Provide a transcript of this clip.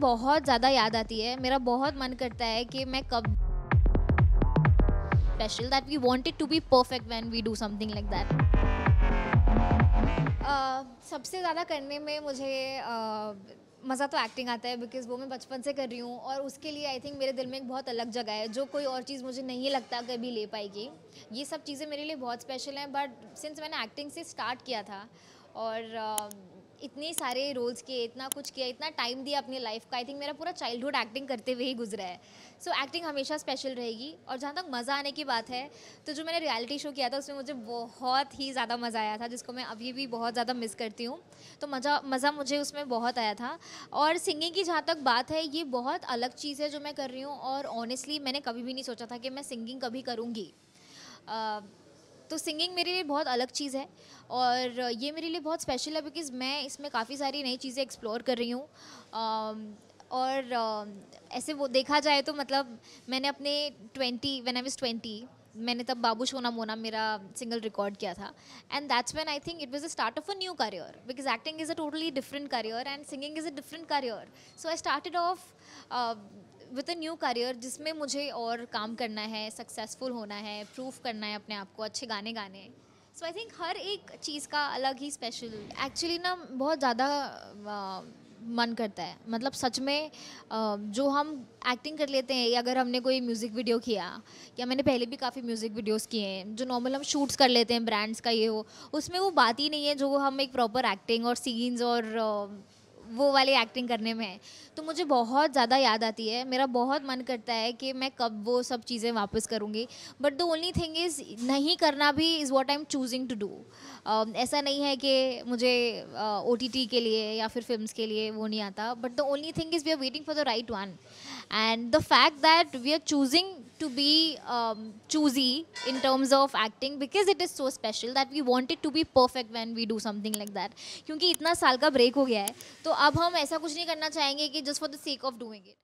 बहुत ज़्यादा याद आती है मेरा बहुत मन करता है कि मैं कब special that we wanted to be perfect when we do something like that सबसे ज़्यादा करने में मुझे uh, मज़ा तो एक्टिंग आता है बिकॉज वो मैं बचपन से कर रही हूँ और उसके लिए आई थिंक मेरे दिल में एक बहुत अलग जगह है जो कोई और चीज़ मुझे नहीं लगता कभी ले पाएगी ये सब चीज़ें मेरे लिए बहुत स्पेशल हैं बट सिंस मैंने एक्टिंग से स्टार्ट किया था और uh, इतने सारे रोल्स किए इतना कुछ किया इतना टाइम दिया अपनी लाइफ का आई थिंक मेरा पूरा चाइल्डहुड एक्टिंग करते हुए ही गुजरा है सो so, एक्टिंग हमेशा स्पेशल रहेगी और जहाँ तक मज़ा आने की बात है तो जो मैंने रियलिटी शो किया था उसमें मुझे बहुत ही ज़्यादा मज़ा आया था जिसको मैं अभी भी बहुत ज़्यादा मिस करती हूँ तो मज़ा मज़ा मुझे उसमें बहुत आया था और सिंगिंग की जहाँ तक बात है ये बहुत अलग चीज़ है जो मैं कर रही हूँ और ऑनेस्टली मैंने कभी भी नहीं सोचा था कि मैं सिंगिंग कभी करूँगी तो सिंगिंग मेरे लिए बहुत अलग चीज़ है और ये मेरे लिए बहुत स्पेशल है बिकॉज़ मैं इसमें काफ़ी सारी नई चीज़ें एक्सप्लोर कर रही हूँ um, और um, ऐसे वो देखा जाए तो मतलब मैंने अपने twenty when I is twenty मैंने तब बाबू सोना मोना मेरा सिंगल रिकॉर्ड किया था and that's when I think it was a start of a new career because acting is a totally different career and singing is a different career so I started off with a new career जिसमें मुझे और काम करना है successful होना है proof करना है अपने आप को अच्छे गाने गाने सो आई थिंक हर एक चीज़ का अलग ही स्पेशल एक्चुअली ना बहुत ज़्यादा मन करता है मतलब सच में जो हम एक्टिंग कर लेते हैं या अगर हमने कोई म्यूज़िक वीडियो किया या मैंने पहले भी काफ़ी म्यूज़िक वीडियोस किए हैं जो नॉर्मल हम शूट्स कर लेते हैं ब्रांड्स का ये हो उसमें वो बात ही नहीं है जो हम एक प्रॉपर एक्टिंग और सीन्स और वो वाली एक्टिंग करने में है तो मुझे बहुत ज़्यादा याद आती है मेरा बहुत मन करता है कि मैं कब वो सब चीज़ें वापस करूँगी but the only thing is नहीं करना भी is what I am choosing to do ऐसा नहीं है कि मुझे ओ uh, के लिए या फिर फिल्म के लिए वो नहीं आता but the only thing is we are waiting for the right one and the fact that we are choosing to be um, choosy in terms of acting because it is so special that we want it to be perfect when we do something like that क्योंकि इतना साल का break हो गया है तो अब हम ऐसा कुछ नहीं करना चाहेंगे कि just for the sake of doing it